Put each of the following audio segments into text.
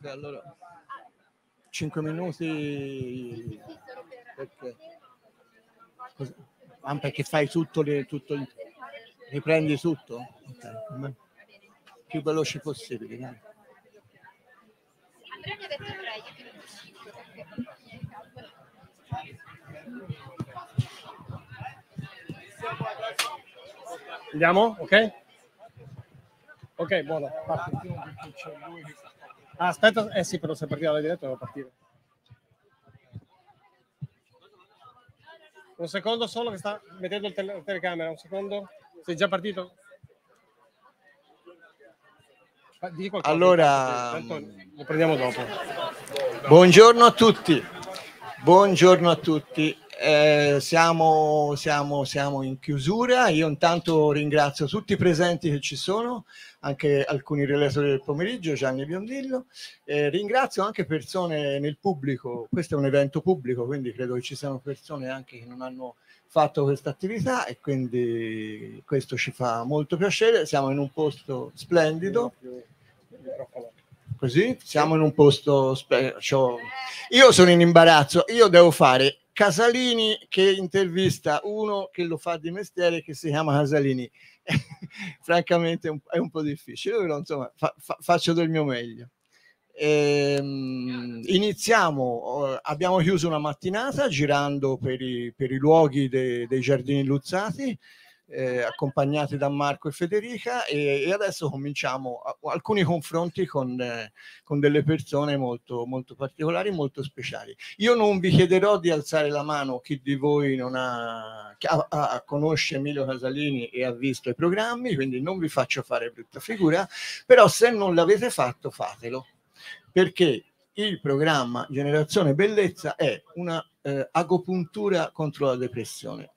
Beh, allora, 5 minuti perché, ah, perché fai tutto, tutto riprendi tutto? Okay. Più veloce possibile. Dai. Andiamo? Ok? Ok, buono. Parte. Ah, aspetta, eh sì, però se partiva la diretta devo partire. Un secondo solo che sta mettendo il tele- la telecamera, un secondo. Sei già partito? Ah, qualcosa, allora, lo prendiamo dopo. Buongiorno a tutti. Buongiorno a tutti eh, siamo, siamo, siamo in chiusura. Io intanto ringrazio tutti i presenti che ci sono, anche alcuni relatori del pomeriggio, Gianni Biondillo. Eh, ringrazio anche persone nel pubblico, questo è un evento pubblico, quindi credo che ci siano persone anche che non hanno fatto questa attività e quindi questo ci fa molto piacere. Siamo in un posto splendido. Così siamo in un posto special. Io sono in imbarazzo, io devo fare Casalini che intervista uno che lo fa di mestiere che si chiama Casalini. Francamente è un, po' difficile, però insomma fa, fa, faccio del mio meglio. Ehm, iniziamo, eh, abbiamo chiuso una mattinata girando per i, per i luoghi de, dei giardini luzzati eh, accompagnati da Marco e Federica e, e adesso cominciamo a, alcuni confronti con, eh, con delle persone molto, molto, particolari, molto speciali. Io non vi chiederò di alzare la mano chi di voi non ha, ha, ha, conosce Emilio Casalini e ha visto i programmi, quindi non vi faccio fare brutta figura, però se non l'avete fatto fatelo, perché il programma Generazione Bellezza è una eh, agopuntura contro la depressione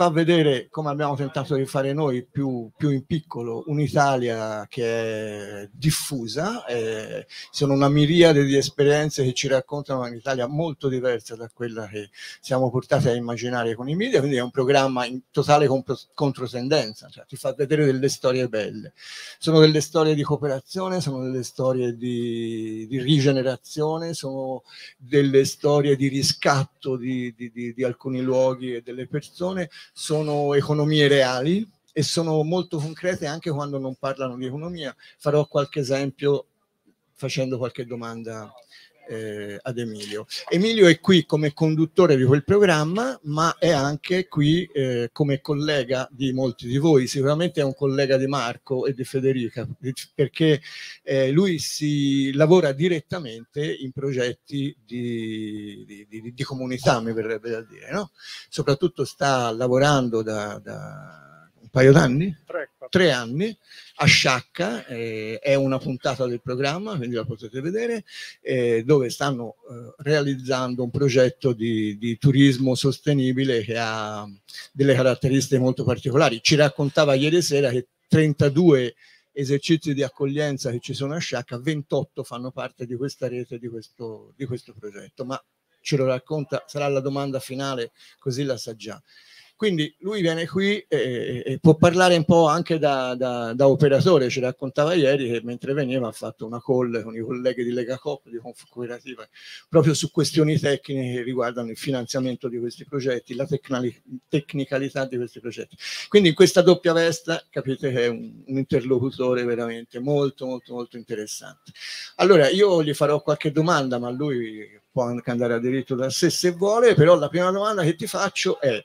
fa vedere, come abbiamo tentato di fare noi, più, più in piccolo, un'Italia che è diffusa, eh, sono una miriade di esperienze che ci raccontano un'Italia molto diversa da quella che siamo portati a immaginare con i media, quindi è un programma in totale compro, controtendenza, cioè ti fa vedere delle storie belle. Sono delle storie di cooperazione, sono delle storie di, di rigenerazione, sono delle storie di riscatto di, di, di alcuni luoghi e delle persone, sono economie reali e sono molto concrete anche quando non parlano di economia. Farò qualche esempio facendo qualche domanda eh, ad Emilio. Emilio è qui come conduttore di quel programma, ma è anche qui eh, come collega di molti di voi, sicuramente è un collega di Marco e di Federica, perché eh, lui si lavora direttamente in progetti di, di, di, di comunità, mi verrebbe da dire, no? soprattutto sta lavorando da, da un paio d'anni? Tre, tre anni a Sciacca, eh, è una puntata del programma, quindi la potete vedere, eh, dove stanno eh, realizzando un progetto di, di, turismo sostenibile che ha delle caratteristiche molto particolari. Ci raccontava ieri sera che 32 esercizi di accoglienza che ci sono a Sciacca, 28 fanno parte di questa rete, di questo, di questo progetto, ma ce lo racconta, sarà la domanda finale, così la sa già. Quindi lui viene qui e, e può parlare un po' anche da, da, da, operatore, ci raccontava ieri che mentre veniva ha fatto una call con i colleghi di Lega Cop, di Confcooperativa, proprio su questioni tecniche che riguardano il finanziamento di questi progetti, la tecnali- tecnicalità di questi progetti. Quindi in questa doppia veste capite che è un, un interlocutore veramente molto molto molto interessante. Allora io gli farò qualche domanda, ma lui può anche andare a diritto da sé se vuole, però la prima domanda che ti faccio è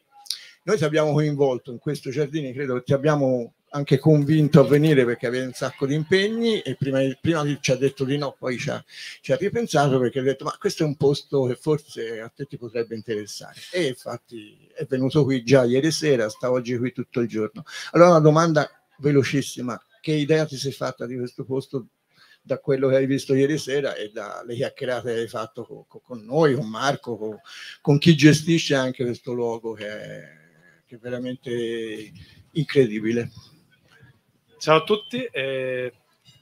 noi ti abbiamo coinvolto in questo giardino, credo che ti abbiamo anche convinto a venire perché aveva un sacco di impegni e prima, prima ci ha detto di no, poi ci ha, ci ha, ripensato perché ha detto ma questo è un posto che forse a te ti potrebbe interessare e infatti è venuto qui già ieri sera, sta oggi qui tutto il giorno. Allora una domanda velocissima, che idea ti sei fatta di questo posto da quello che hai visto ieri sera e dalle chiacchierate che hai fatto con, con noi, con Marco, con, con chi gestisce anche questo luogo che è che è veramente incredibile. Ciao a tutti, eh,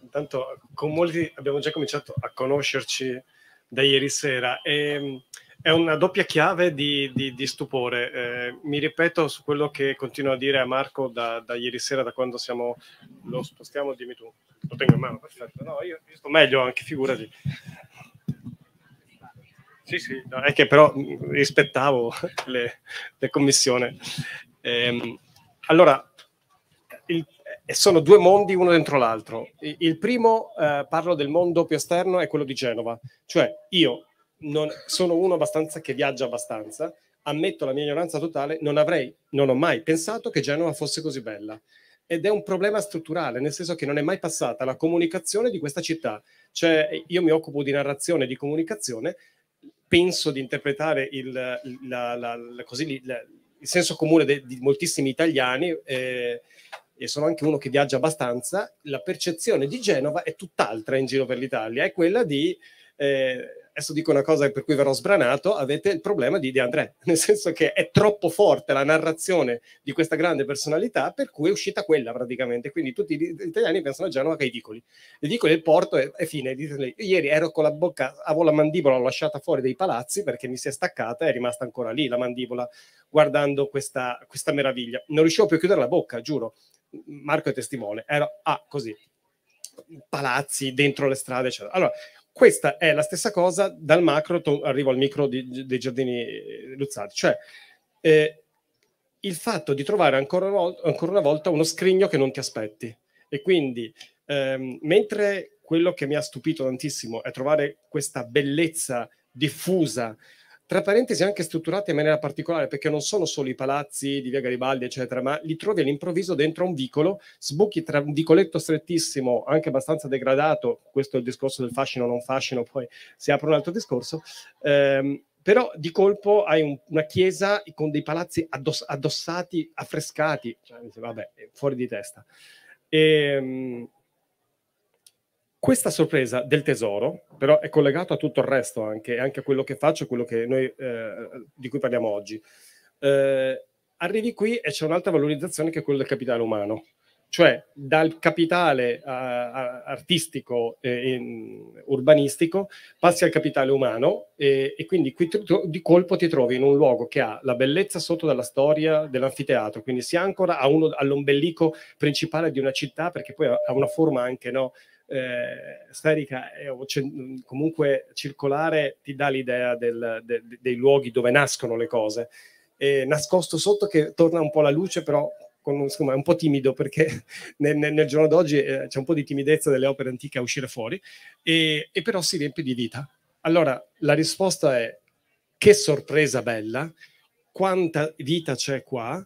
intanto con molti abbiamo già cominciato a conoscerci da ieri sera e mm, è una doppia chiave di, di, di stupore. Eh, mi ripeto su quello che continuo a dire a Marco da, da ieri sera, da quando siamo, lo spostiamo, dimmi tu, lo tengo in mano, perfetto, no, io, io sto meglio anche, figurati. Sì, sì, no, è che però rispettavo le, le commissioni. Ehm, allora, il, eh, sono due mondi uno dentro l'altro. Il primo, eh, parlo del mondo più esterno, è quello di Genova. Cioè, io non, sono uno abbastanza che viaggia abbastanza, ammetto la mia ignoranza totale, non avrei, non ho mai pensato che Genova fosse così bella. Ed è un problema strutturale, nel senso che non è mai passata la comunicazione di questa città. Cioè, io mi occupo di narrazione e di comunicazione, penso di interpretare il, la, la, la, così, il senso comune de, di moltissimi italiani, eh, e sono anche uno che viaggia abbastanza, la percezione di Genova è tutt'altra in giro per l'Italia, è quella di... Eh, adesso dico una cosa per cui verrò sbranato, avete il problema di De André, nel senso che è troppo forte la narrazione di questa grande personalità per cui è uscita quella praticamente, quindi tutti gli italiani pensano a Genova che è edicoli. Edicoli del porto è, fine, ieri ero con la bocca, avevo la mandibola lasciata fuori dei palazzi perché mi si è staccata e è rimasta ancora lì la mandibola guardando questa, questa meraviglia. Non riuscivo più a chiudere la bocca, giuro. Marco è testimone, era ah, così palazzi, dentro le strade, eccetera. Allora, questa è la stessa cosa dal macro, to- arrivo al micro di, dei giardini eh, luzzati, cioè eh, il fatto di trovare ancora una, volta, ancora una, volta, uno scrigno che non ti aspetti. E quindi, ehm, mentre quello che mi ha stupito tantissimo è trovare questa bellezza diffusa tra parentesi anche strutturate in maniera particolare, perché non sono solo i palazzi di via Garibaldi, eccetera, ma li trovi all'improvviso dentro un vicolo, sbuchi tra un vicoletto strettissimo, anche abbastanza degradato, questo è il discorso del fascino non fascino, poi si apre un altro discorso, ehm, però di colpo hai un, una chiesa con dei palazzi addoss- addossati, affrescati, cioè, vabbè, fuori di testa. E, ehm, questa sorpresa del tesoro, però, è collegata a tutto il resto anche, anche a quello che faccio, quello che noi, eh, di cui parliamo oggi. Eh, arrivi qui e c'è un'altra valorizzazione che è quella del capitale umano, cioè dal capitale a, artistico e in, mm, urbanistico passi al capitale umano e, e quindi qui tu, di colpo ti trovi in un luogo che ha la bellezza sotto dalla storia dell'anfiteatro, quindi si ancora uno, all'ombelico principale di una città perché poi ha una forma anche no, eh, sferica eh, o c- comunque circolare ti dà l'idea del, de- dei luoghi dove nascono le cose. E nascosto sotto che torna un po' la luce, però con, insomma, è un po' timido perché nel, nel giorno d'oggi eh, c'è un po' di timidezza delle opere antiche a uscire fuori, e, e però si riempie di vita. Allora la risposta è che sorpresa bella, quanta vita c'è qua,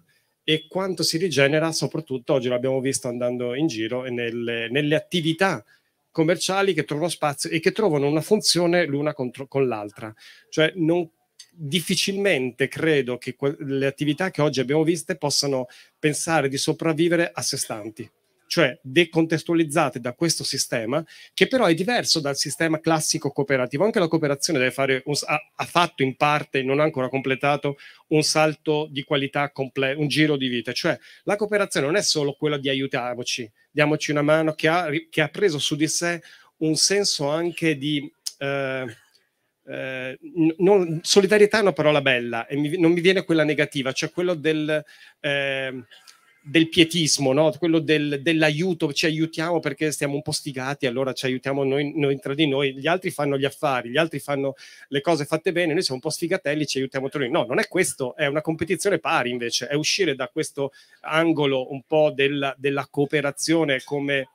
e quanto si rigenera, soprattutto oggi l'abbiamo visto andando in giro e nelle, nelle attività commerciali che trovano spazio e che trovano una funzione l'una contro, con l'altra. Cioè non, difficilmente credo che que- le attività che oggi abbiamo viste possano pensare di sopravvivere a sé stanti cioè decontestualizzate da questo sistema, che però è diverso dal sistema classico cooperativo. Anche la cooperazione deve fare un, ha, ha, fatto in parte, non ha ancora completato, un salto di qualità, un giro di vita. Cioè la cooperazione non è solo quella di aiutarci, diamoci una mano, che ha, che ha preso su di sé un senso anche di... Eh, eh, non, solidarietà è una parola bella e mi, non mi viene quella negativa, cioè quello del eh, del pietismo, no? quello del, dell'aiuto, ci aiutiamo perché stiamo un po' stigati, allora ci aiutiamo noi, noi, tra di noi, gli altri fanno gli affari, gli altri fanno le cose fatte bene, noi siamo un po' sfigatelli, ci aiutiamo tra di noi. No, non è questo, è una competizione pari invece, è uscire da questo angolo un po' della, della cooperazione come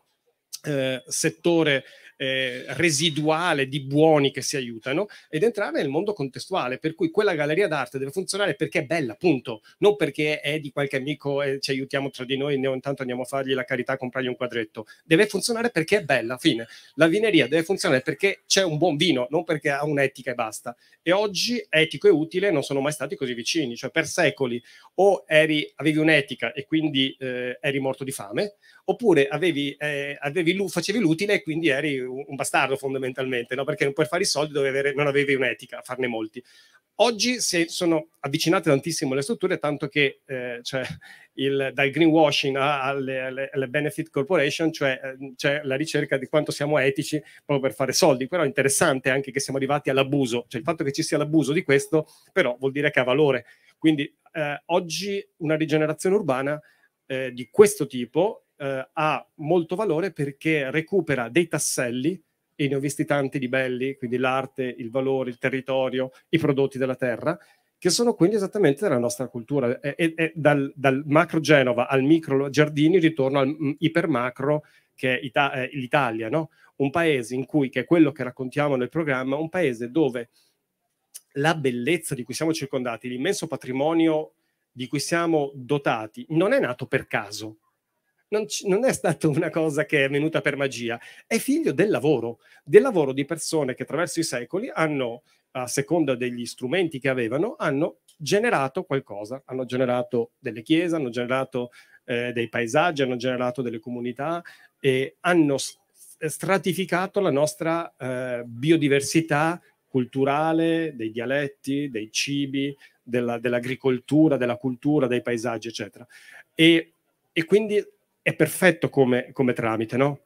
eh, settore eh, residuale di buoni che si aiutano ed entrare nel mondo contestuale, per cui quella galleria d'arte deve funzionare perché è bella, appunto, non perché è di qualche amico e eh, ci aiutiamo tra di noi e intanto andiamo a fargli la carità a comprargli un quadretto. Deve funzionare perché è bella, fine. La vineria deve funzionare perché c'è un buon vino, non perché ha un'etica e basta. E oggi etico e utile non sono mai stati così vicini, cioè per secoli o eri, avevi un'etica e quindi eh, eri morto di fame, oppure avevi, eh, avevi, facevi l'utile e quindi eri un bastardo fondamentalmente, no? perché per fare i soldi avere, non avevi un'etica, farne molti. Oggi si sono avvicinate tantissimo le strutture, tanto che eh, cioè, il, dal greenwashing alle, alle, alle benefit corporation, cioè eh, c'è la ricerca di quanto siamo etici proprio per fare soldi. Però è interessante anche che siamo arrivati all'abuso, cioè il fatto che ci sia l'abuso di questo, però vuol dire che ha valore. Quindi eh, oggi una rigenerazione urbana eh, di questo tipo eh, ha molto valore perché recupera dei tasselli, e ne ho visti tanti di belli, quindi l'arte, il valore, il territorio, i prodotti della terra, che sono quindi esattamente della nostra cultura. E, e, e dal, dal, macro Genova al micro Giardini ritorno al m, mm, ipermacro che è Ita- eh, l'Italia, no? un paese in cui, che è quello che raccontiamo nel programma, un paese dove la bellezza di cui siamo circondati, l'immenso patrimonio di cui siamo dotati, non è nato per caso, non, c- non, è stata una cosa che è venuta per magia, è figlio del lavoro, del lavoro di persone che attraverso i secoli hanno, a seconda degli strumenti che avevano, hanno generato qualcosa, hanno generato delle chiese, hanno generato eh, dei paesaggi, hanno generato delle comunità e hanno st- stratificato la nostra eh, biodiversità culturale, dei dialetti, dei cibi, della, dell'agricoltura, della cultura, dei paesaggi, eccetera. E, e quindi è perfetto come, come tramite, no?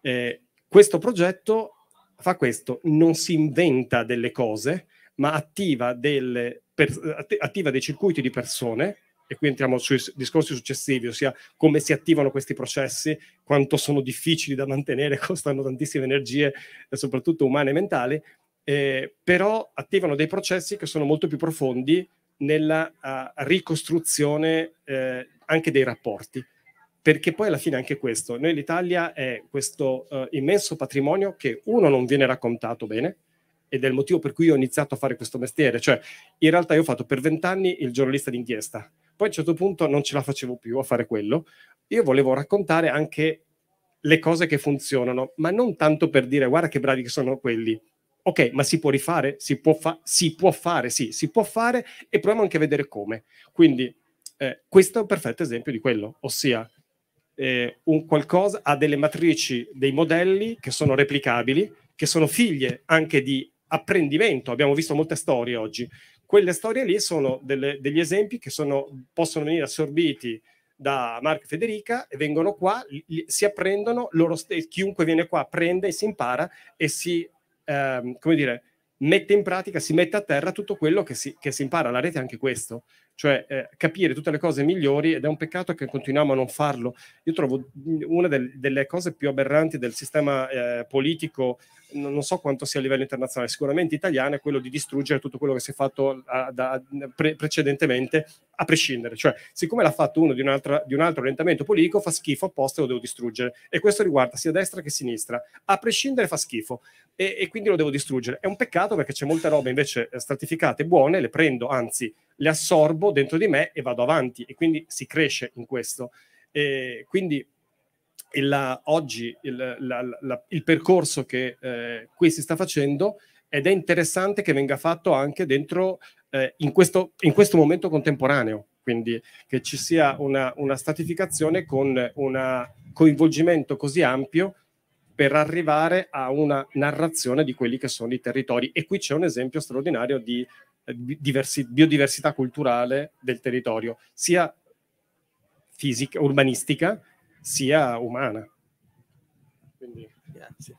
Eh, questo progetto fa questo, non si inventa delle cose, ma attiva, delle, per, attiva dei circuiti di persone, e qui entriamo sui discorsi successivi, ossia come si attivano questi processi, quanto sono difficili da mantenere, costano tantissime energie, eh, soprattutto umane e mentali, eh, però attivano dei processi che sono molto più profondi nella uh, ricostruzione eh, anche dei rapporti perché poi alla fine anche questo, noi l'Italia è questo uh, immenso patrimonio che uno non viene raccontato bene ed è il motivo per cui ho iniziato a fare questo mestiere, cioè in realtà io ho fatto per vent'anni il giornalista d'inchiesta, poi a un certo punto non ce la facevo più a fare quello, io volevo raccontare anche le cose che funzionano, ma non tanto per dire guarda che bravi che sono quelli, ok, ma si può rifare? Si può, fa- si può fare, sì, si può fare e proviamo anche a vedere come. Quindi eh, questo è un perfetto esempio di quello, ossia eh, un qualcosa, ha delle matrici, dei modelli che sono replicabili, che sono figlie anche di apprendimento. Abbiamo visto molte storie oggi. Quelle storie lì sono delle, degli esempi che sono, possono venire assorbiti da Marco e Federica e vengono qua, li, si apprendono loro stessi, chiunque viene qua prende e si impara e si, ehm, come dire, mette in pratica, si mette a terra tutto quello che si, che si impara. La rete è anche questo, cioè eh, capire tutte le cose migliori ed è un peccato che continuiamo a non farlo. Io trovo una del, delle cose più aberranti del sistema eh, politico, non, non, so quanto sia a livello internazionale, sicuramente italiano, è quello di distruggere tutto quello che si è fatto a, da, pre, precedentemente, a prescindere. Cioè, siccome l'ha fatto uno di, di un altro orientamento politico, fa schifo apposta e lo devo distruggere. E questo riguarda sia destra che sinistra. A prescindere fa schifo e, e quindi lo devo distruggere. È un peccato perché c'è molta roba invece eh, stratificata e buone, le prendo, anzi le assorbo dentro di me e vado avanti e quindi si cresce in questo. E quindi la, oggi il, la, la, il, percorso che eh, qui si sta facendo ed è interessante che venga fatto anche dentro eh, in, questo, in, questo, momento contemporaneo, quindi che ci sia una, una stratificazione con un coinvolgimento così ampio per arrivare a una narrazione di quelli che sono i territori. E qui c'è un esempio straordinario di eh, diversi, biodiversità culturale del territorio, sia fisica, urbanistica, sia umana. Quindi, grazie.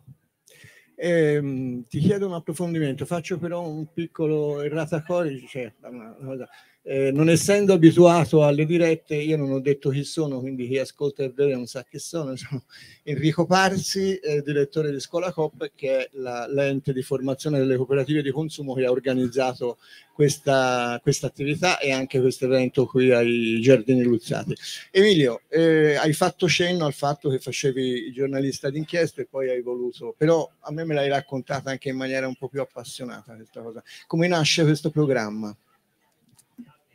Eh, ti chiedo un approfondimento, faccio però un piccolo errata codice, cioè, una, una, eh, non essendo abituato alle dirette, io non ho detto chi sono, quindi chi ascolta e vede non sa chi sono. Sono Enrico Parsi, eh, direttore di Scuola Coop, che è la, l'ente di formazione delle cooperative di consumo che ha organizzato questa, attività e anche questo evento qui ai Giardini Luzzati. Emilio, eh, hai fatto cenno al fatto che facevi giornalista d'inchiesta e poi hai voluto, però a me me l'hai raccontata anche in maniera un po' più appassionata questa cosa. Come nasce questo programma?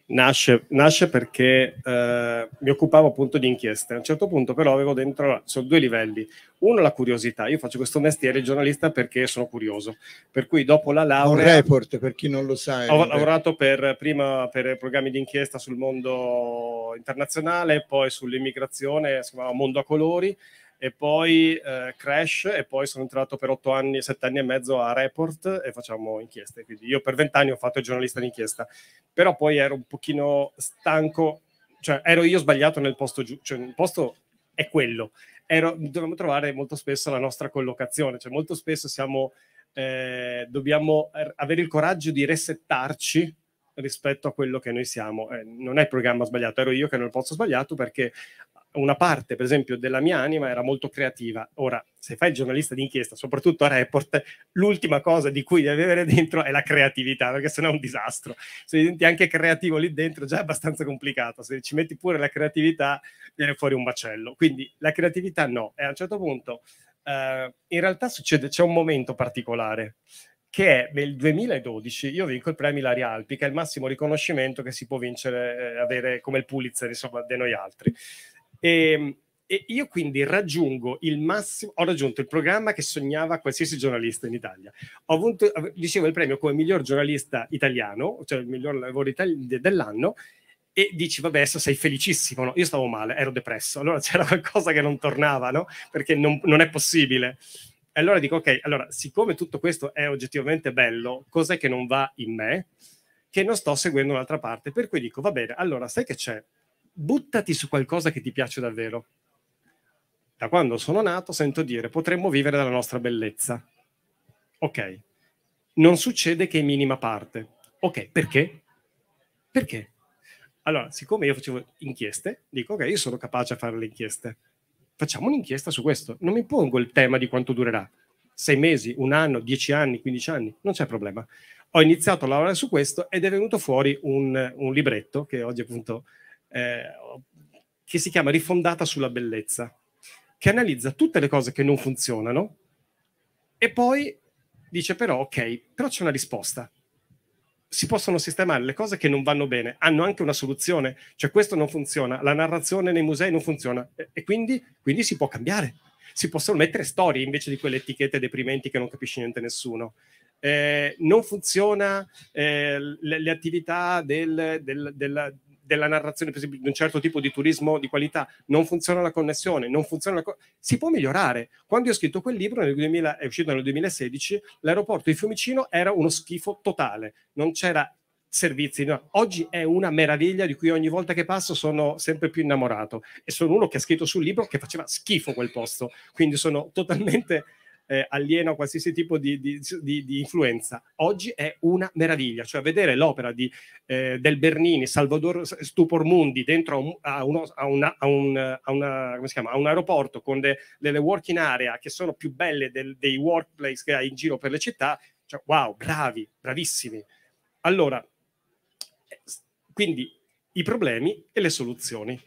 nasce, nasce perché eh, mi occupavo appunto di inchieste. A un certo punto però avevo dentro, sono due livelli. Uno la curiosità, io faccio questo mestiere giornalista perché sono curioso. Per cui dopo la laurea... Un report, per chi non lo sa. Ho lavorato per, prima per programmi di inchiesta sul mondo internazionale, poi sull'immigrazione, si chiamava Mondo a Colori, e poi eh, Crash e poi sono entrato per otto anni, sette anni e mezzo a Report e facciamo inchieste. Quindi io per vent'anni ho fatto il giornalista d'inchiesta, però poi ero un pochino stanco, cioè ero io sbagliato nel posto giusto, cioè il posto è quello. Ero, dobbiamo trovare molto spesso la nostra collocazione, cioè molto spesso siamo, eh, dobbiamo er, avere il coraggio di resettarci rispetto a quello che noi siamo. Eh, non è il programma sbagliato, ero io che ero nel posto sbagliato perché una parte, per esempio, della mia anima era molto creativa. Ora, se fai il giornalista d'inchiesta, soprattutto a report, l'ultima cosa di cui devi avere dentro è la creatività, perché sennò è un disastro. Se diventi anche creativo lì dentro, già è abbastanza complicato. Se ci metti pure la creatività, viene fuori un macello. Quindi la creatività no. E a un certo punto, eh, in realtà succede, c'è un momento particolare che è nel 2012 io vinco il premio Ilaria Alpi, che è il massimo riconoscimento che si può vincere, eh, avere come il Pulitzer, insomma, di noi altri. E, ehm, e io quindi raggiungo il massimo, ho raggiunto il programma che sognava qualsiasi giornalista in Italia. Ho avuto, dicevo, il premio come miglior giornalista italiano, cioè il miglior lavoro itali- dell'anno, e dici, vabbè, adesso sei felicissimo. No? Io stavo male, ero depresso, allora c'era qualcosa che non tornava, no? Perché non, non è possibile. E allora dico, ok, allora, siccome tutto questo è oggettivamente bello, cos'è che non va in me? Che non sto seguendo un'altra parte. Per cui dico, va bene, allora, sai che c'è? buttati su qualcosa che ti piace davvero. Da quando sono nato sento dire potremmo vivere della nostra bellezza. Ok, non succede che in minima parte. Ok, perché? Perché? Allora, siccome io facevo inchieste, dico ok, io sono capace a fare le inchieste. Facciamo un'inchiesta su questo. Non mi pongo il tema di quanto durerà. Sei mesi, un anno, dieci anni, quindici anni, non c'è problema. Ho iniziato a lavorare su questo ed è venuto fuori un, un libretto che oggi appunto eh, che si chiama Rifondata sulla bellezza, che analizza tutte le cose che non funzionano e poi dice però ok, però c'è una risposta. Si possono sistemare le cose che non vanno bene, hanno anche una soluzione, cioè questo non funziona, la narrazione nei musei non funziona e quindi, quindi si può cambiare. Si possono mettere storie invece di quelle etichette deprimenti che non capisce niente nessuno. Eh, non funziona eh, le, le, attività del, del, della, della narrazione, per esempio, di un certo tipo di turismo di qualità, non funziona la connessione, non funziona la co- si può migliorare. Quando io ho scritto quel libro, nel 2000, è uscito nel 2016, l'aeroporto di Fiumicino era uno schifo totale, non c'era servizi. No. Oggi è una meraviglia di cui ogni volta che passo sono sempre più innamorato e sono uno che ha scritto sul libro che faceva schifo quel posto, quindi sono totalmente eh, alieno qualsiasi tipo di, di, di, di, influenza. Oggi è una meraviglia, cioè vedere l'opera di, eh, del Bernini, Salvador Stupor Mundi, dentro a un, un aeroporto con de, delle working area che sono più belle del, dei workplace che hai in giro per le città, cioè, wow, bravi, bravissimi. Allora, eh, quindi i problemi e le soluzioni.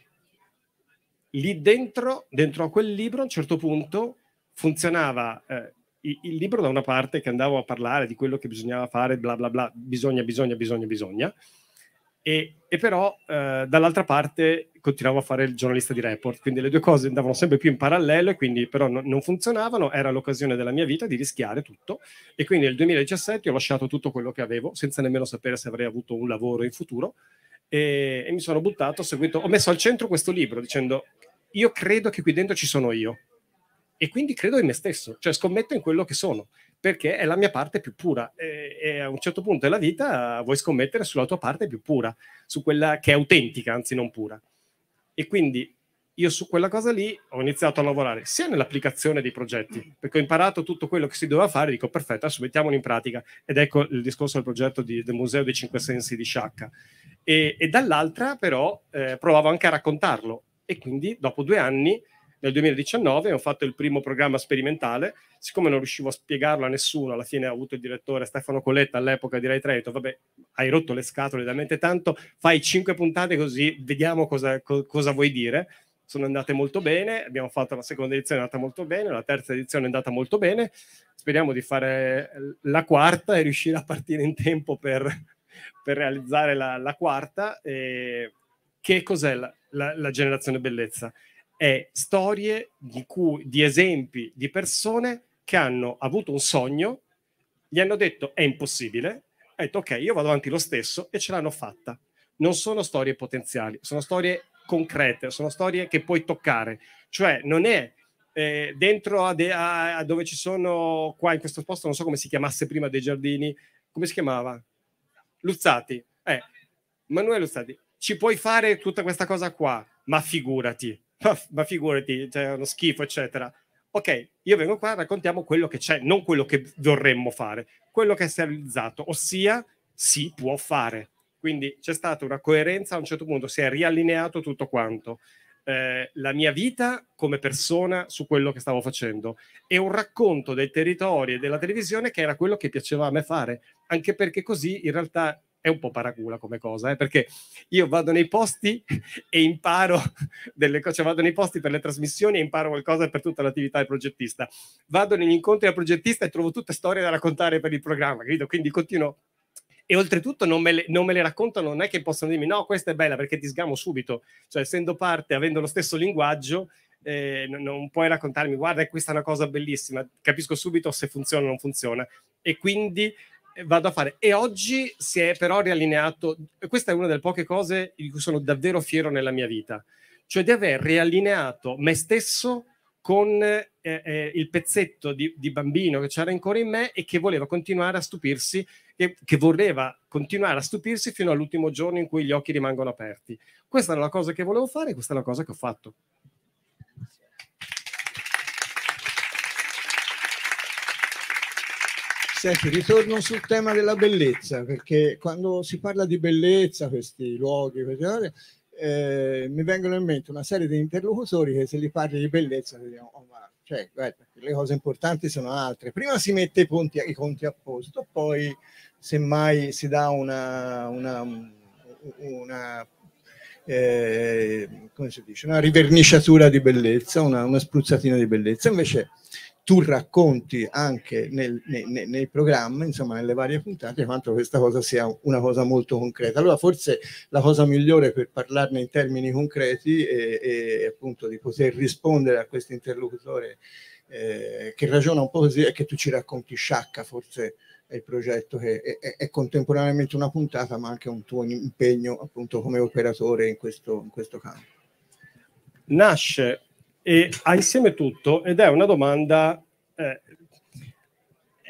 Lì dentro, dentro a quel libro, a un certo punto, funzionava eh, il libro da una parte che andavo a parlare di quello che bisognava fare, bla bla bla, bisogna, bisogna, bisogna, bisogna, e, e però eh, dall'altra parte continuavo a fare il giornalista di report, quindi le due cose andavano sempre più in parallelo e quindi però no, non funzionavano, era l'occasione della mia vita di rischiare tutto e quindi nel 2017 ho lasciato tutto quello che avevo senza nemmeno sapere se avrei avuto un lavoro in futuro e, e mi sono buttato, ho, seguito, ho messo al centro questo libro dicendo io credo che qui dentro ci sono io e quindi credo in me stesso, cioè scommetto in quello che sono, perché è la mia parte più pura e, e, a un certo punto della vita vuoi scommettere sulla tua parte più pura, su quella che è autentica, anzi non pura. E quindi io su quella cosa lì ho iniziato a lavorare sia nell'applicazione dei progetti, perché ho imparato tutto quello che si doveva fare, dico perfetto, adesso mettiamolo in pratica ed ecco il discorso del progetto di, del Museo dei Cinque Sensi di Sciacca. E, e dall'altra però eh, provavo anche a raccontarlo e quindi dopo due anni nel 2019 ho fatto il primo programma sperimentale, siccome non riuscivo a spiegarlo a nessuno, alla fine ho avuto il direttore Stefano Coletta all'epoca di Rai 3, ho detto vabbè hai rotto le scatole da mente tanto, fai cinque puntate così vediamo cosa, co- cosa vuoi dire. Sono andate molto bene, abbiamo fatto la seconda edizione, è andata molto bene, la terza edizione è andata molto bene, speriamo di fare eh, la quarta e riuscire a partire in tempo per, per realizzare la, la quarta. E che cos'è la, la, la generazione bellezza? è storie di, cui, di esempi di persone che hanno avuto un sogno, gli hanno detto è impossibile, ha detto ok, io vado avanti lo stesso e ce l'hanno fatta. Non sono storie potenziali, sono storie concrete, sono storie che puoi toccare. Cioè non è eh, dentro a, de, a, a, dove ci sono qua in questo posto, non so come si chiamasse prima dei giardini, come si chiamava? Luzzati. Eh, Manuele Luzzati, ci puoi fare tutta questa cosa qua, ma figurati ma, ma figurati, c'è cioè, uno schifo, eccetera. Ok, io vengo qua, raccontiamo quello che c'è, non quello che vorremmo fare, quello che è sterilizzato, ossia si può fare. Quindi c'è stata una coerenza, a un certo punto si è riallineato tutto quanto. Eh, la mia vita come persona su quello che stavo facendo e un racconto dei territori e della televisione che era quello che piaceva a me fare, anche perché così in realtà è un po' paracula come cosa, eh, perché io vado nei posti e imparo delle cose, cioè vado nei posti per le trasmissioni e imparo qualcosa per tutta l'attività del progettista. Vado negli incontri del progettista e trovo tutte storie da raccontare per il programma, capito? Quindi continuo e oltretutto non me, le, non me, le, raccontano, non è che possono dirmi no, questa è bella perché ti sgamo subito, cioè essendo parte, avendo lo stesso linguaggio, eh, non puoi raccontarmi guarda questa è una cosa bellissima, capisco subito se funziona o non funziona e quindi eh, vado a fare. E oggi si è però riallineato, questa è una delle poche cose di cui sono davvero fiero nella mia vita, cioè di aver riallineato me stesso con eh, eh, il pezzetto di, di, bambino che c'era ancora in me e che voleva continuare a stupirsi, che, che voleva continuare a stupirsi fino all'ultimo giorno in cui gli occhi rimangono aperti. Questa era la cosa che volevo fare, e questa è la cosa che ho fatto. Senti, ritorno sul tema della bellezza, perché quando si parla di bellezza, questi luoghi, queste cose, eh, mi vengono in mente una serie di interlocutori che se li parli di bellezza dicono, oh, ma, cioè, guarda, le cose importanti sono altre. Prima si mette i, ponti, i conti a posto, poi semmai si dà una, una, una eh, come si dice, una riverniciatura di bellezza, una, una spruzzatina di bellezza. Invece tu racconti anche nel, nel, nei, nei, insomma nelle varie puntate, quanto questa cosa sia una cosa molto concreta. Allora forse la cosa migliore per parlarne in termini concreti è, è appunto di poter rispondere a questo interlocutore eh, che ragiona un po' così e che tu ci racconti sciacca, forse è il progetto che è, è, è, contemporaneamente una puntata ma anche un tuo impegno appunto come operatore in questo, in questo campo. Nasce e ha insieme tutto ed è una domanda eh,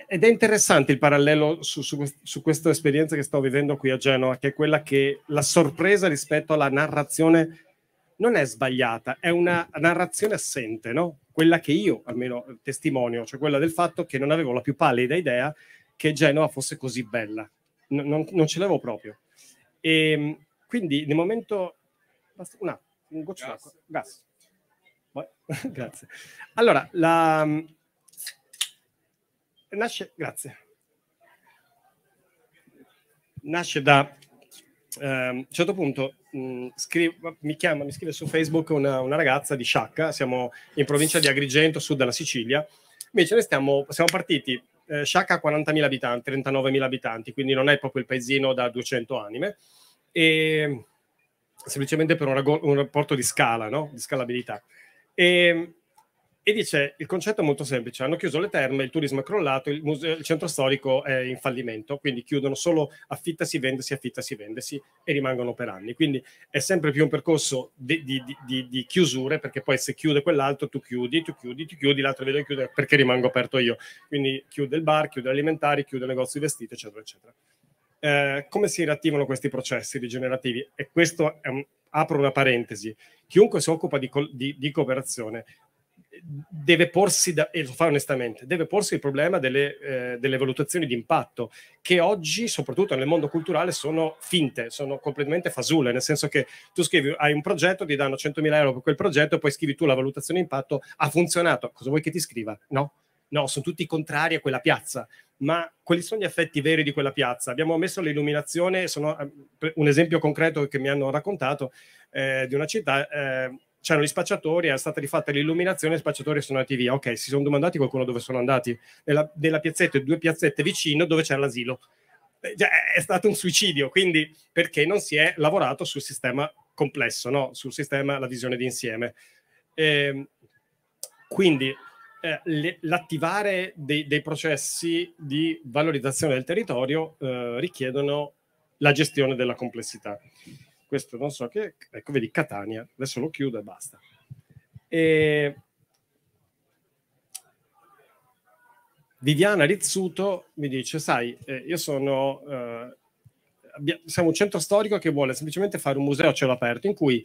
ed è interessante il parallelo su, su, su, questa esperienza che sto vivendo qui a Genova, che è quella che la sorpresa rispetto alla narrazione non è sbagliata, è una narrazione assente, no? quella che io almeno testimonio, cioè quella del fatto che non avevo la più pallida idea che Genova fosse così bella, N- non, non, ce l'avevo proprio. E, ehm, quindi nel momento... Un attimo, un goccio d'acqua. Gas. Grazie. Allora, la... nasce, grazie. Nasce da... Eh, a un certo punto mh, mm, scrive, mi chiama, mi scrive su Facebook una, una, ragazza di Sciacca, siamo in provincia di Agrigento, sud della Sicilia. Invece noi stiamo, siamo partiti, eh, Sciacca ha 40.000 abitanti, 39.000 abitanti, quindi non è proprio il paesino da 200 anime. E semplicemente per un, un rapporto di scala, no? di scalabilità. E, ehm, e dice il concetto è molto semplice, hanno chiuso le terme, il turismo è crollato, il, muse- il centro storico è in fallimento, quindi chiudono solo affittasi, vendesi, affittasi, vendesi e rimangono per anni. Quindi è sempre più un percorso di, di, di, di chiusure, perché poi se chiude quell'altro tu chiudi, tu chiudi, tu chiudi, l'altro vedo chiudere perché rimango aperto io. Quindi chiude il bar, chiude gli alimentari, chiude il negozio di vestiti, eccetera, eccetera eh, come si riattivano questi processi rigenerativi? E questo un, apro una parentesi. Chiunque si occupa di, di, di cooperazione deve porsi, da, e lo fa onestamente, deve porsi il problema delle, eh, delle, valutazioni di impatto che oggi, soprattutto nel mondo culturale, sono finte, sono completamente fasulle, nel senso che tu scrivi, hai un progetto, ti danno 100.000 euro per quel progetto, poi scrivi tu la valutazione di impatto, ha funzionato, cosa vuoi che ti scriva? No, no, sono tutti contrari a quella piazza, ma quali sono gli effetti veri di quella piazza? Abbiamo messo l'illuminazione, sono eh, un esempio concreto che mi hanno raccontato eh, di una città. Eh, c'erano gli spacciatori, è stata rifatta l'illuminazione, gli spacciatori sono andati via. Ok, si sono domandati qualcuno dove sono andati. Nella, della piazzetta, due piazzette vicino, dove c'è l'asilo. Eh, è stato un suicidio, quindi perché non si è lavorato sul sistema complesso, no? sul sistema, la visione d'insieme. Eh, quindi eh, le, l'attivare dei, dei, processi di valorizzazione del territorio eh, richiedono la gestione della complessità. Questo non so che, ecco, vedi Catania, adesso lo chiudo e basta. E... Viviana Rizzuto mi dice, sai, eh, io sono, eh, abbiamo, siamo un centro storico che vuole semplicemente fare un museo a cielo aperto in cui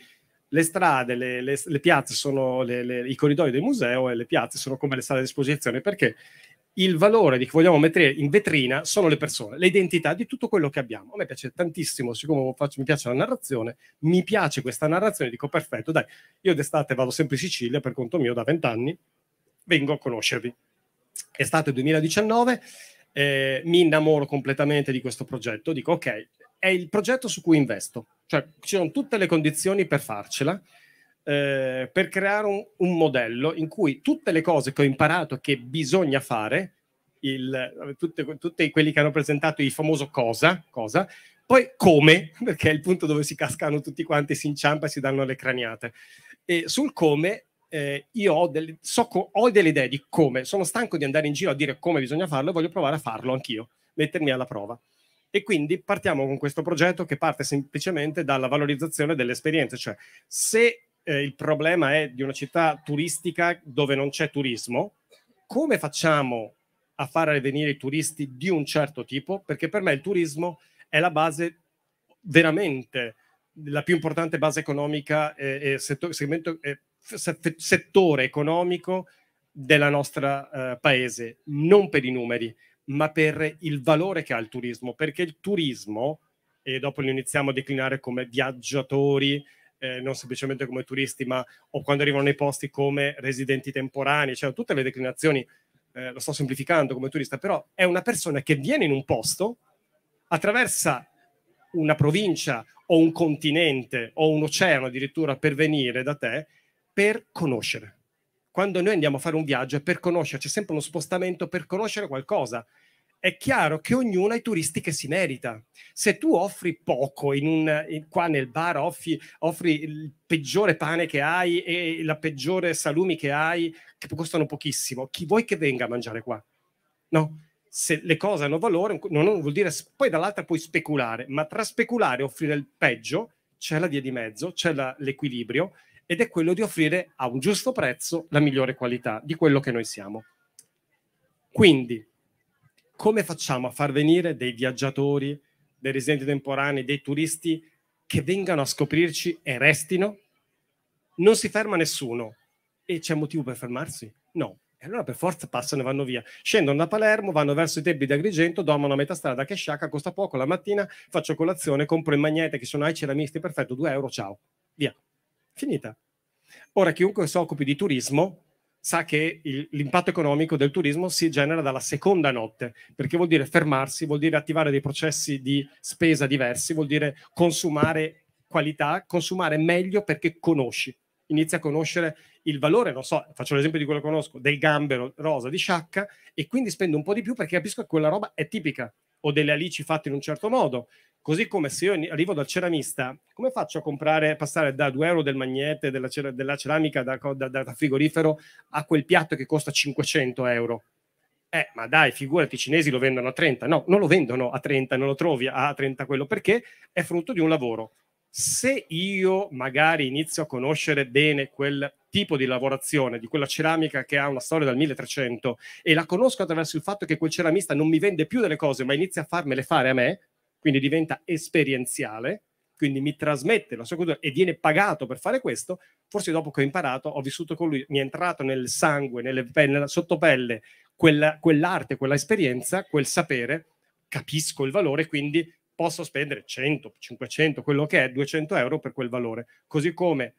le strade, le, le, le piazze sono, le, i corridoi del museo e le piazze sono come le sale di esposizione perché il valore di che vogliamo mettere in vetrina sono le persone, l'identità di tutto quello che abbiamo. A me piace tantissimo, siccome faccio, mi piace la narrazione, mi piace questa narrazione, dico perfetto, dai, io d'estate vado sempre in Sicilia per conto mio da vent'anni, vengo a conoscervi. Estate 2019, eh, mi innamoro completamente di questo progetto, dico ok, è il progetto su cui investo, cioè ci sono tutte le condizioni per farcela, eh, per creare un, un, modello in cui tutte le cose che ho imparato che bisogna fare, il, tutte, tutti quelli che hanno presentato il famoso cosa, cosa, poi come, perché è il punto dove si cascano tutti quanti, si inciampa e si danno le craniate. E sul come eh, io ho delle, so ho delle idee di come, sono stanco di andare in giro a dire come bisogna farlo e voglio provare a farlo anch'io, mettermi alla prova. E quindi partiamo con questo progetto che parte semplicemente dalla valorizzazione delle esperienze, cioè se eh, il problema è di una città turistica dove non c'è turismo, come facciamo a fare venire i turisti di un certo tipo? Perché per me il turismo è la base veramente, la più importante base economica eh, e, e, settor, segmento, eh, e settore economico della nostra eh, paese, non per i numeri, ma per il valore che ha il turismo, perché il turismo, e dopo lo iniziamo a declinare come viaggiatori, eh, non semplicemente come turisti, ma o quando arrivano nei posti come residenti temporanei, cioè tutte le declinazioni, eh, lo sto semplificando come turista, però è una persona che viene in un posto, attraversa una provincia o un continente o un oceano addirittura per venire da te per conoscere quando noi andiamo a fare un viaggio è per conoscerci, è sempre uno spostamento per conoscere qualcosa. È chiaro che ognuno ha i turisti che si merita. Se tu offri poco, in un, in, qua nel bar offri, offri, il peggiore pane che hai e la peggiore salumi che hai, che costano pochissimo, chi vuoi che venga a mangiare qua? No? Se le cose hanno valore, non vuol dire poi dall'altra puoi speculare, ma tra speculare e offrire il peggio c'è la via di mezzo, c'è la, l'equilibrio ed è quello di offrire a un giusto prezzo la migliore qualità di quello che noi siamo. Quindi, come facciamo a far venire dei viaggiatori, dei residenti temporanei, dei turisti che vengano a scoprirci e restino? Non si ferma nessuno. E c'è motivo per fermarsi? No, e allora per forza passano e vanno via. Scendono da Palermo, vanno verso i Tebbi di Agrigento, domano a metà strada che sciacca, costa poco la mattina, faccio colazione, compro il magnete che sono ai ceramisti, perfetto, 2 euro, ciao, via. Finita. Ora chiunque si occupi di turismo sa che il, l'impatto economico del turismo si genera dalla seconda notte, perché vuol dire fermarsi, vuol dire attivare dei processi di spesa diversi, vuol dire consumare qualità, consumare meglio perché conosci, inizia a conoscere il valore, non so, faccio l'esempio di quello che conosco, del gambero rosa di sciacca e quindi spendo un po' di più perché capisco che quella roba è tipica, o delle alici fatte in un certo modo. Così come se io arrivo dal ceramista, come faccio a comprare, passare da 2 euro del magnete, della, della ceramica da, da, da, frigorifero a quel piatto che costa 500 euro? Eh, ma dai, figurati, i cinesi lo vendono a 30. No, non lo vendono a 30, non lo trovi a 30 quello, perché è frutto di un lavoro se io magari inizio a conoscere bene quel tipo di lavorazione, di quella ceramica che ha una storia dal 1300 e la conosco attraverso il fatto che quel ceramista non mi vende più delle cose, ma inizia a farmele fare a me, quindi diventa esperienziale, quindi mi trasmette la sua cultura e viene pagato per fare questo, forse dopo che ho imparato, ho vissuto con lui, mi è entrato nel sangue, nelle, nella sottopelle quella, quell'arte, quella esperienza, quel sapere, capisco il valore, quindi posso spendere 100, 500, quello che è, 200 euro per quel valore. Così come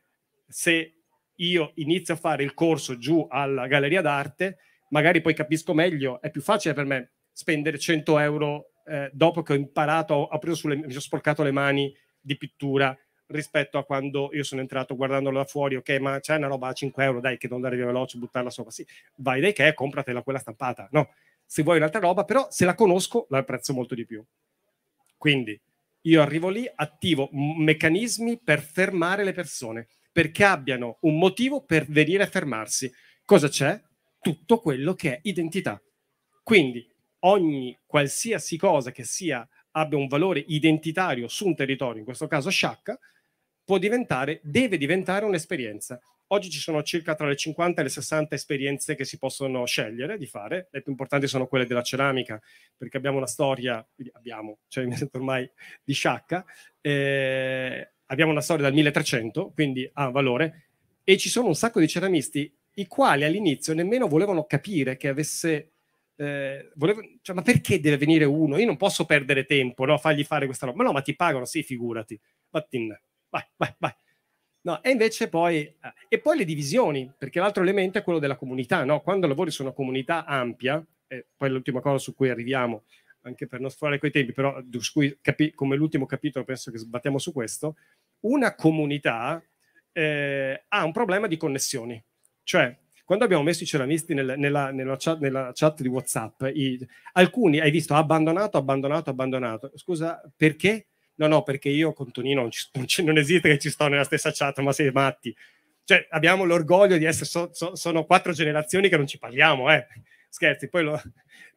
se io inizio a fare il corso giù alla galleria d'arte, magari poi capisco meglio, è più facile per me spendere 100 euro eh, dopo che ho imparato, ho, preso sulle, mi sono sporcato le mani di pittura rispetto a quando io sono entrato guardandolo da fuori, ok, ma c'è una roba a 5 euro, dai, che non andare via veloce, buttarla sopra, sì, vai dai che, è, compratela quella stampata, no, se vuoi un'altra roba, però se la conosco la apprezzo molto di più. Quindi io arrivo lì, attivo meccanismi per fermare le persone, perché abbiano un motivo per venire a fermarsi. Cosa c'è? Tutto quello che è identità. Quindi ogni qualsiasi cosa che sia, abbia un valore identitario su un territorio, in questo caso Sciacca, può diventare, deve diventare un'esperienza. Oggi ci sono circa tra le 50 e le 60 esperienze che si possono scegliere di fare, le più importanti sono quelle della ceramica, perché abbiamo una storia, abbiamo, cioè mi sento ormai di sciacca, eh, abbiamo una storia dal 1300, quindi ha valore, e ci sono un sacco di ceramisti i quali all'inizio nemmeno volevano capire che avesse... Eh, volevo, cioè, ma perché deve venire uno? Io non posso perdere tempo, no? Fargli fare questa roba. Ma no, ma ti pagano, sì, figurati. Vattin, vai, vai, vai. No, e invece poi, eh, e poi le divisioni, perché l'altro elemento è quello della comunità, no? Quando lavori su una comunità ampia, e poi l'ultima cosa su cui arriviamo, anche per non sforare quei tempi, però cui, capi, come l'ultimo capitolo penso che sbattiamo su questo, una comunità eh, ha un problema di connessioni. Cioè, quando abbiamo messo i ceramisti nel, nella, nella, chat, nella, chat, di WhatsApp, i, alcuni hai visto abbandonato, abbandonato, abbandonato. Scusa, perché? no no perché io con Tonino non, ci, non, ci, non esiste che ci sto nella stessa chat ma sei matti cioè abbiamo l'orgoglio di essere so, so, sono quattro generazioni che non ci parliamo eh scherzi poi lo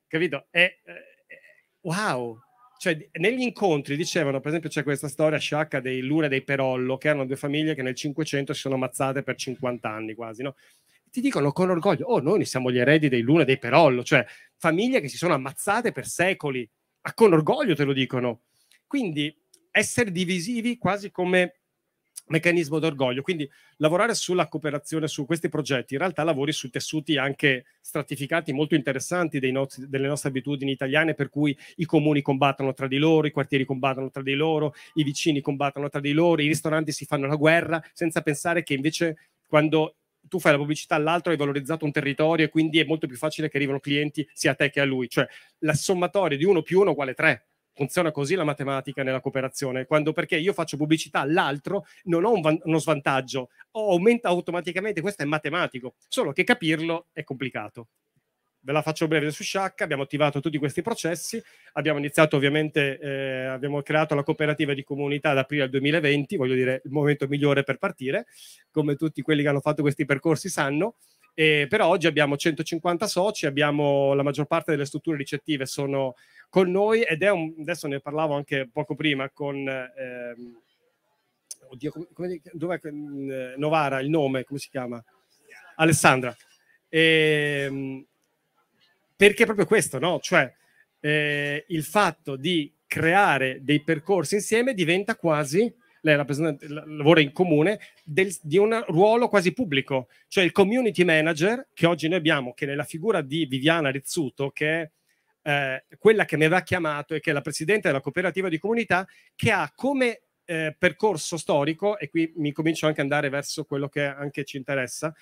capito è, è eh, wow cioè, negli incontri dicevano, per esempio, c'è questa storia sciacca dei Luna e dei Perollo, che erano due famiglie che nel 500 si sono ammazzate per 50 anni quasi, no? Ti dicono con orgoglio, oh, noi siamo gli eredi dei Luna e dei Perollo, cioè famiglie che si sono ammazzate per secoli, ma con orgoglio te lo dicono. Quindi essere divisivi quasi come meccanismo d'orgoglio. Quindi lavorare sulla cooperazione, su questi progetti, in realtà lavori su tessuti anche stratificati molto interessanti nostri, delle nostre abitudini italiane, per cui i comuni combattono tra di loro, i quartieri combattono tra di loro, i vicini combattono tra di loro, i ristoranti si fanno la guerra, senza pensare che invece quando tu fai la pubblicità all'altro, hai valorizzato un territorio e quindi è molto più facile che arrivino clienti sia a te che a lui. Cioè la sommatoria di uno più uno uguale tre Funziona così la matematica nella cooperazione, quando perché io faccio pubblicità all'altro non ho un van- uno svantaggio, aumenta automaticamente, questo è matematico, solo che capirlo è complicato. Ve la faccio breve su Sciacca, abbiamo attivato tutti questi processi, abbiamo iniziato ovviamente, eh, abbiamo creato la cooperativa di comunità ad aprile 2020, voglio dire il momento migliore per partire, come tutti quelli che hanno fatto questi percorsi sanno, eh, però oggi abbiamo 150 soci, abbiamo, la maggior parte delle strutture ricettive sono con noi ed è un, adesso ne parlavo anche poco prima con... Ehm, oddio, come, come, dov'è mm, eh, Novara il nome, come si chiama? Alessandra. E, ehm, perché proprio questo, no? Cioè, eh, il fatto di creare dei percorsi insieme diventa quasi, lei la lavora in comune, del, di un ruolo quasi pubblico. Cioè il community manager che oggi noi abbiamo, che nella figura di Viviana Rizzuto, che è eh, quella che mi aveva chiamato e che è la presidente della cooperativa di comunità che ha come eh, percorso storico, e qui mi comincio anche ad andare verso quello che anche ci interessa,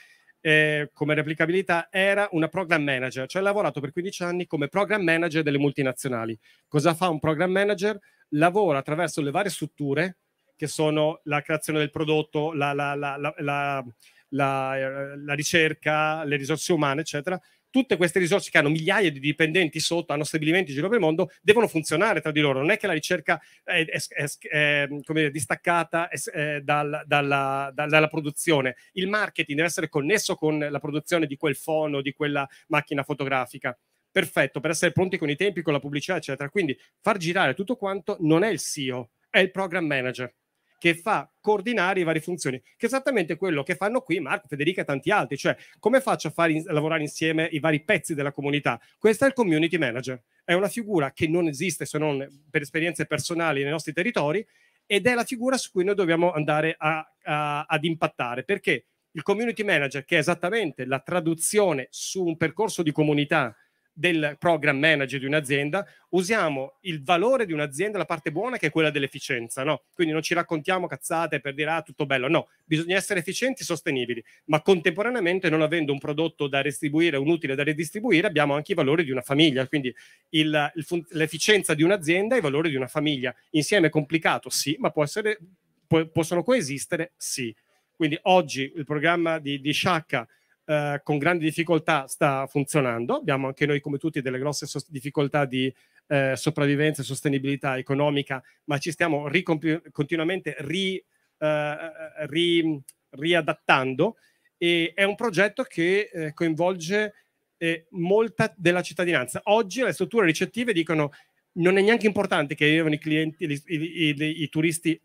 eh, come replicabilità, era una program manager, cioè ha lavorato per 15 anni come program manager delle multinazionali. Cosa fa un program manager? Lavora attraverso le varie strutture che sono la creazione del prodotto, la, la, la, la la, la, eh, ricerca, le risorse umane, eccetera, tutte queste risorse che hanno migliaia di dipendenti sotto, hanno stabilimenti in giro per il mondo, devono funzionare tra di loro. Non è che la ricerca è, è, è, è dire, distaccata dal, dalla, da, dalla, produzione. Il marketing deve essere connesso con la produzione di quel fono, di quella macchina fotografica. Perfetto, per essere pronti con i tempi, con la pubblicità, eccetera. Quindi far girare tutto quanto non è il CEO, è il program manager che fa coordinare i vari funzioni, che è esattamente quello che fanno qui Marco, Federica e tanti altri, cioè come faccio a fare, in- lavorare insieme i vari pezzi della comunità? Questo è il community manager, è una figura che non esiste se non per esperienze personali nei nostri territori ed è la figura su cui noi dobbiamo andare a, a, ad impattare, perché il community manager, che è esattamente la traduzione su un percorso di comunità del program manager di un'azienda, usiamo il valore di un'azienda, la parte buona che è quella dell'efficienza, no? Quindi non ci raccontiamo cazzate per dire ah tutto bello, no, bisogna essere efficienti e sostenibili, ma contemporaneamente non avendo un prodotto da restituire, un utile da redistribuire, abbiamo anche i valori di una famiglia, quindi il, il, l'efficienza di un'azienda e i valori di una famiglia, insieme è complicato, sì, ma essere, po- possono coesistere, sì. Quindi oggi il programma di, di Sciacca eh, con grandi difficoltà sta funzionando. Abbiamo anche noi, come tutti, delle grosse difficoltà di eh, sopravvivenza e sostenibilità economica, ma ci stiamo continuamente ri, eh, eh, ri, riadattando. E è un progetto che eh, coinvolge molta della cittadinanza. Oggi le strutture ricettive dicono non è neanche importante che arrivino i clienti, i, i, i, i turisti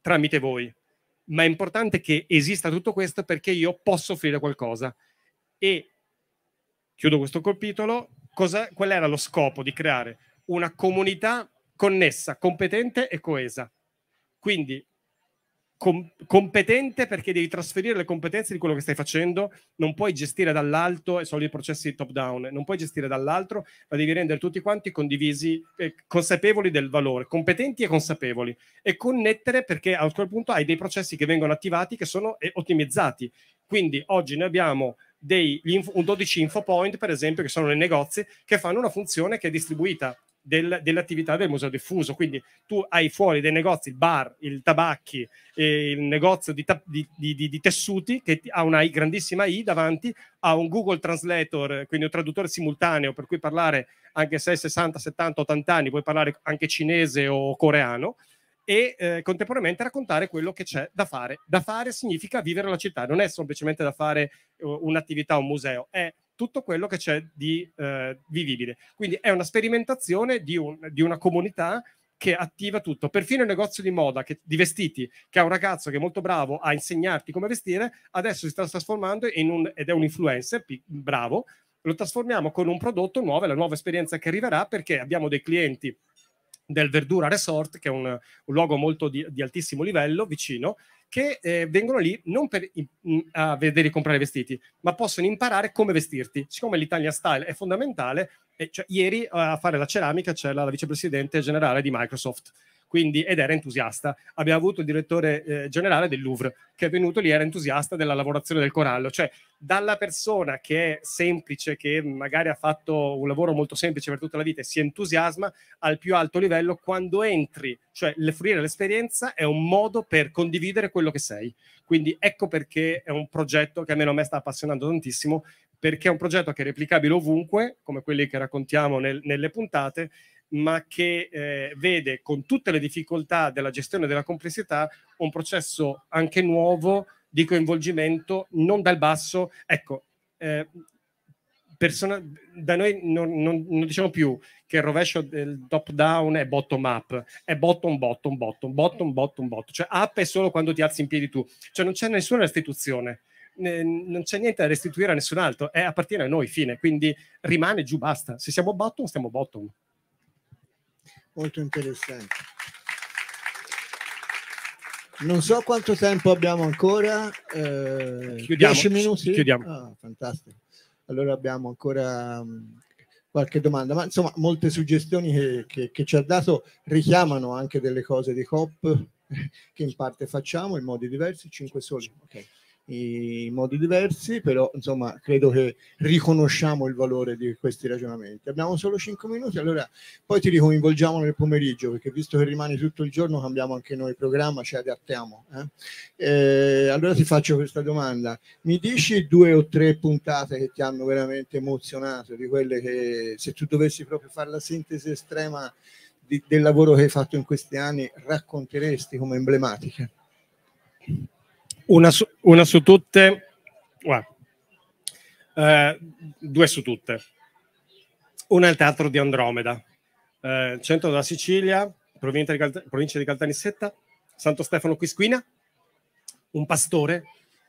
tramite voi ma è importante che esista tutto questo perché io posso offrire qualcosa. E chiudo questo capitolo. cosa, qual era lo scopo di creare una comunità connessa, competente e coesa. Quindi com- competente perché devi trasferire le competenze di quello che stai facendo, non puoi gestire dall'alto, e sono i processi top down, non puoi gestire dall'altro, ma devi rendere tutti quanti condivisi, eh, consapevoli del valore, competenti e consapevoli, e connettere perché a quel certo punto hai dei processi che vengono attivati che sono eh, ottimizzati. Quindi oggi noi abbiamo dei, info, un 12 info point, per esempio, che sono nei negozi, che fanno una funzione che è distribuita del, dell'attività del museo diffuso. Quindi tu hai fuori dei negozi, il bar, il tabacchi, eh, il negozio di, ta- di, di, di, tessuti che ha una grandissima I davanti, ha un Google Translator, quindi un traduttore simultaneo, per cui parlare anche se hai 60, 70, 80 anni, puoi parlare anche cinese o coreano e eh, contemporaneamente raccontare quello che c'è da fare. Da fare significa vivere la città, non è semplicemente da fare uh, un'attività, un museo, è tutto quello che c'è di eh, vivibile. Quindi è una sperimentazione di, un, di una comunità che attiva tutto, perfino il negozio di moda che, di vestiti, che ha un ragazzo che è molto bravo a insegnarti come vestire, adesso si sta trasformando in un, ed è un influencer p- bravo, lo trasformiamo con un prodotto nuovo, è la nuova esperienza che arriverà perché abbiamo dei clienti del Verdura Resort, che è un, un luogo molto di, di, altissimo livello vicino, che eh, vengono lì non per mh, mm, a vedere comprare vestiti, ma possono imparare come vestirti. Siccome l'Italia Style è fondamentale, eh, cioè, ieri eh, a fare la ceramica c'è la, la vicepresidente generale di Microsoft quindi, ed era entusiasta. Abbiamo avuto il direttore eh, generale del Louvre che è venuto lì, era entusiasta della lavorazione del corallo, cioè dalla persona che è semplice, che magari ha fatto un lavoro molto semplice per tutta la vita e si entusiasma al più alto livello, quando entri, cioè le fruire l'esperienza è un modo per condividere quello che sei. Quindi ecco perché è un progetto che almeno a me sta appassionando tantissimo perché è un progetto che è replicabile ovunque, come quelli che raccontiamo nel, nelle puntate, ma che eh, vede con tutte le difficoltà della gestione della complessità un processo anche nuovo di coinvolgimento, non dal basso. Ecco, eh, persona, da noi non, non, non, diciamo più che il rovescio del top down è bottom up, è bottom, bottom, bottom, bottom, bottom, bottom. Cioè up è solo quando ti alzi in piedi tu. Cioè non c'è nessuna restituzione non c'è niente da restituire a nessun altro, è, appartiene a noi, fine. Quindi rimane giù, basta. Se siamo bottom, stiamo bottom molto interessante. Non so quanto tempo abbiamo ancora. Eh, chiudiamo. minuti. Chiudiamo. Ah, fantastico. Allora abbiamo ancora mm, qualche domanda, ma insomma molte suggestioni che, che, che, ci ha dato richiamano anche delle cose di COP che in parte facciamo in modi diversi, cinque soli. Okay in modi diversi, però insomma credo che riconosciamo il valore di questi ragionamenti. Abbiamo solo 5 minuti, allora poi ti ricoinvolgiamo nel pomeriggio, perché visto che rimani tutto il giorno cambiamo anche noi il programma, ci adattiamo. Eh? Eh, allora ti faccio questa domanda, mi dici due o tre puntate che ti hanno veramente emozionato, di quelle che se tu dovessi proprio fare la sintesi estrema di, del lavoro che hai fatto in questi anni, racconteresti come emblematiche? Una su, una su tutte, eh, due su tutte. Una è il teatro di Andromeda, eh, centro della Sicilia, di Calt- provincia di Caltanissetta, Santo Stefano Quisquina, un pastore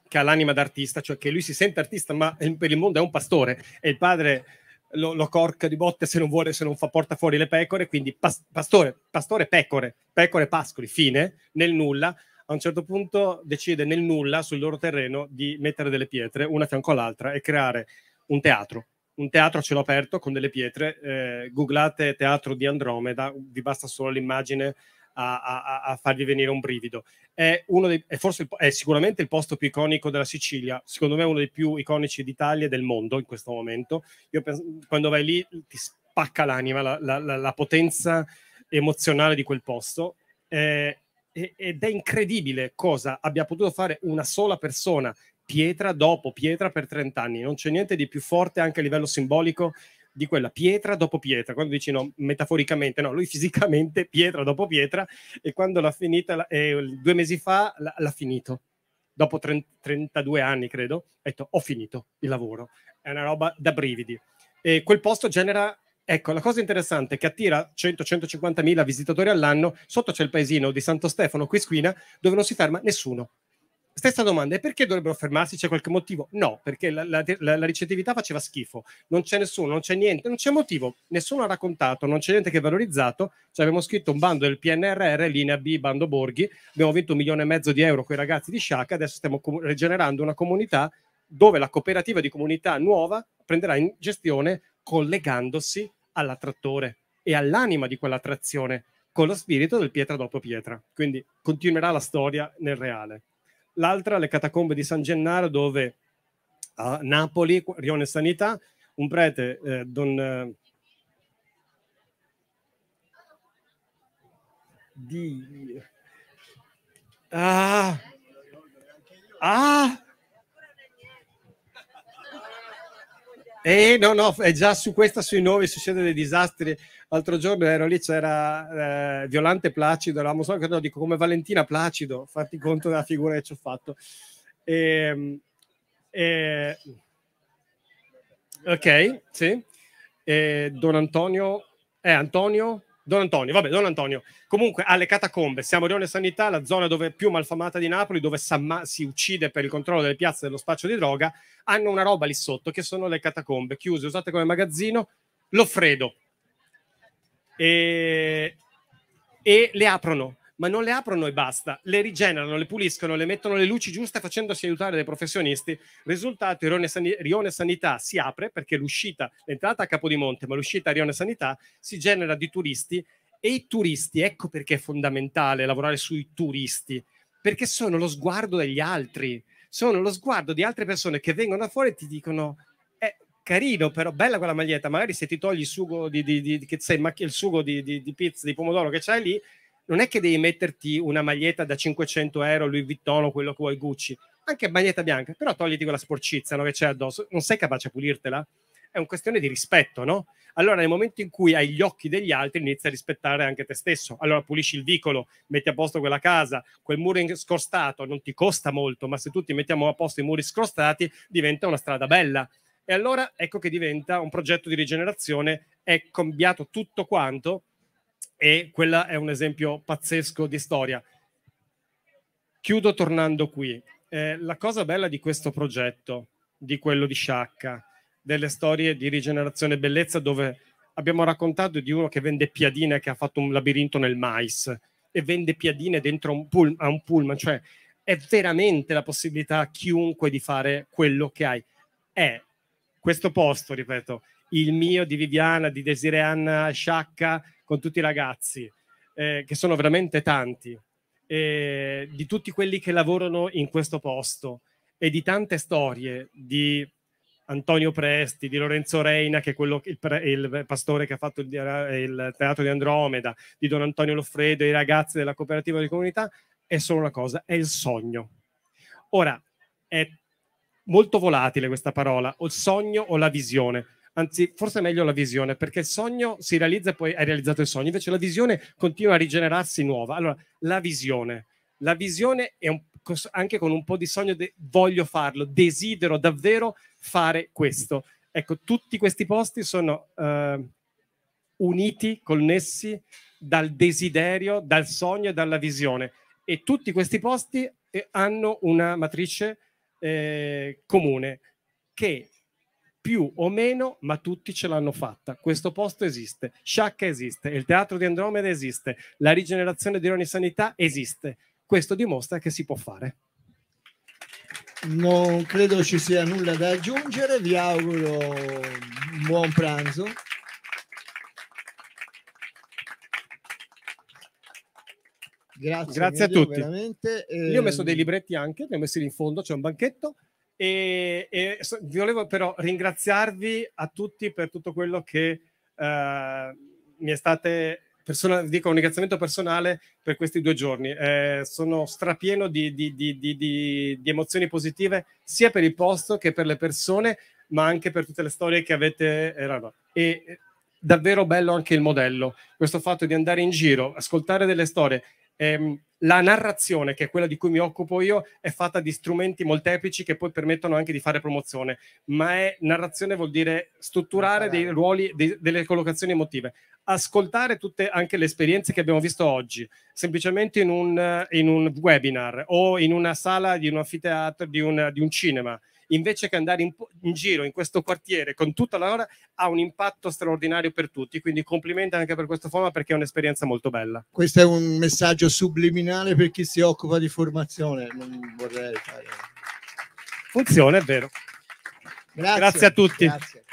che ha l'anima d'artista, cioè che lui si sente artista, ma per il mondo è un pastore e il padre lo, lo corca di botte se non vuole, se non fa porta fuori le pecore, quindi pas- pastore, pastore pecore, pecore pascoli, fine, nel nulla, a un certo punto decide nel nulla sul loro terreno di mettere delle pietre una a fianco all'altra e creare un teatro un teatro a cielo aperto con delle pietre. Eh, googlate teatro di Andromeda, vi basta solo l'immagine a, a, a farvi venire un brivido. È, dei, è, forse, è, sicuramente il posto più iconico della Sicilia, secondo me uno dei più iconici d'Italia e del mondo in questo momento. Io penso, quando vai lì ti spacca l'anima, la, la, la potenza emozionale di quel posto. Eh, ed è incredibile cosa abbia potuto fare una sola persona, pietra dopo pietra per 30 anni. Non c'è niente di più forte anche a livello simbolico di quella pietra dopo pietra, quando dici no, metaforicamente, no, lui fisicamente pietra dopo pietra e quando l'ha finita, eh, due mesi fa l'ha finito, dopo 30, 32 anni credo, ha detto ho finito il lavoro, è una roba da brividi. E quel posto genera Ecco, la cosa interessante è che attira 100-150 mila visitatori all'anno, sotto c'è il paesino di Santo Stefano, Quisquina, dove non si ferma nessuno. Stessa domanda, e perché dovrebbero fermarsi? C'è qualche motivo? No, perché la, la, la, ricettività faceva schifo, non c'è nessuno, non c'è niente, non c'è motivo, nessuno ha raccontato, non c'è niente che è valorizzato. Ci abbiamo scritto un bando del PNRR, linea B, bando Borghi, abbiamo vinto un milione e mezzo di euro con i ragazzi di Sciacca, adesso stiamo com- rigenerando una comunità dove la cooperativa di comunità nuova prenderà in gestione collegandosi all'attrattore e all'anima di quell'attrazione con lo spirito del pietra dopo pietra. Quindi continuerà la storia nel reale. L'altra, le catacombe di San Gennaro, dove a Napoli, Rione Sanità, un prete, eh, Don... Eh, di... Ah! Ah! Eh no, no, è già su questa sui nuovi succedono dei disastri. L'altro giorno ero lì, c'era eh, Violante Placido, eravamo solo che no, dico come Valentina Placido, fatti conto della figura che ci ho fatto. E, ehm, e, eh, ok, sì. E eh, Don Antonio, eh, Antonio Don Antonio, vabbè, Don Antonio. Comunque, alle catacombe, siamo Rione Sanità, la zona dove più malfamata di Napoli, dove Samma si uccide per il controllo delle piazze dello spaccio di droga, hanno una roba lì sotto che sono le catacombe, chiuse, usate come magazzino, Loffredo. E, e le aprono ma non le aprono e basta, le rigenerano, le puliscono, le mettono le luci giuste facendosi aiutare dai professionisti. Risultato, Rione, San- Rione Sanità si apre perché l'uscita, l'entrata a Capodimonte, ma l'uscita a Rione Sanità si genera di turisti e i turisti, ecco perché è fondamentale lavorare sui turisti, perché sono lo sguardo degli altri, sono lo sguardo di altre persone che vengono da fuori e ti dicono eh, carino, però bella quella maglietta. Magari se ti togli il sugo di, di, di, il sugo di pizza di pomodoro che c'hai lì, non è che devi metterti una maglietta da 500 euro Louis Vuitton o quello che vuoi Gucci, anche maglietta bianca, però togliti quella sporcizia no, che c'è addosso, non sei capace a pulirtela? È una questione di rispetto, no? Allora nel momento in cui hai gli occhi degli altri inizi a rispettare anche te stesso, allora pulisci il vicolo, metti a posto quella casa, quel muro scostato non ti costa molto, ma se tutti mettiamo a posto i muri scrostati diventa una strada bella. E allora ecco che diventa un progetto di rigenerazione, è cambiato tutto quanto e quella è un esempio pazzesco di storia. Chiudo tornando qui. Eh, la cosa bella di questo progetto, di quello di Sciacca, delle storie di rigenerazione e bellezza dove abbiamo raccontato di uno che vende piadine che ha fatto un labirinto nel mais e vende piadine dentro un pull- a un pullman, cioè è veramente la possibilità a chiunque di fare quello che hai. È questo posto, ripeto, il mio di Viviana, di Desireanna Sciacca, con tutti i ragazzi, eh, che sono veramente tanti, eh, di tutti quelli che lavorano in questo posto e di tante storie di Antonio Presti, di Lorenzo Reina, che è quello, il, il pastore che ha fatto il, il, teatro di Andromeda, di Don Antonio Loffredo, i ragazzi della cooperativa di comunità, è solo una cosa, è il sogno. Ora, è molto volatile questa parola, o il sogno o la visione anzi forse è meglio la visione, perché il sogno si realizza e poi hai realizzato il sogno, invece la visione continua a rigenerarsi nuova. Allora, la visione, la visione è un, anche con un po' di sogno, de, voglio farlo, desidero davvero fare questo. Ecco, tutti questi posti sono eh, uniti, connessi dal desiderio, dal sogno e dalla visione. E tutti questi posti eh, hanno una matrice eh, comune che più o meno, ma tutti ce l'hanno fatta. Questo posto esiste, Sciacca esiste, il teatro di Andromeda esiste, la rigenerazione di ogni sanità esiste. Questo dimostra che si può fare. Non credo ci sia nulla da aggiungere, vi auguro un buon pranzo. Grazie, grazie a tutti. Veramente. Io ho messo ehm, dei libretti anche, li ho messi lì in fondo, c'è un banchetto e, e volevo però ringraziarvi a tutti per tutto quello che eh, mi è state persona, dico un ringraziamento personale per questi due giorni. Eh, sono strapieno di, di, di, di, emozioni positive sia per il posto che per le persone, ma anche per tutte le storie che avete. Eh, e davvero bello anche il modello, questo fatto di andare in giro, ascoltare delle storie. Ehm, la narrazione, che è quella di cui mi occupo io, è fatta di strumenti molteplici che poi permettono anche di fare promozione, ma è, narrazione vuol dire strutturare dei ruoli, dei, delle collocazioni emotive, ascoltare tutte anche le esperienze che abbiamo visto oggi, semplicemente in un, in un webinar o in una sala di un anfiteatro, di di un cinema invece che andare in, in giro in questo quartiere con tutta la ora, ha un impatto straordinario per tutti. Quindi complimenti anche per questo forma perché è un'esperienza molto bella. Questo è un messaggio subliminale per chi si occupa di formazione. Non vorrei fare. Funziona, è vero. Grazie, grazie a tutti. Grazie.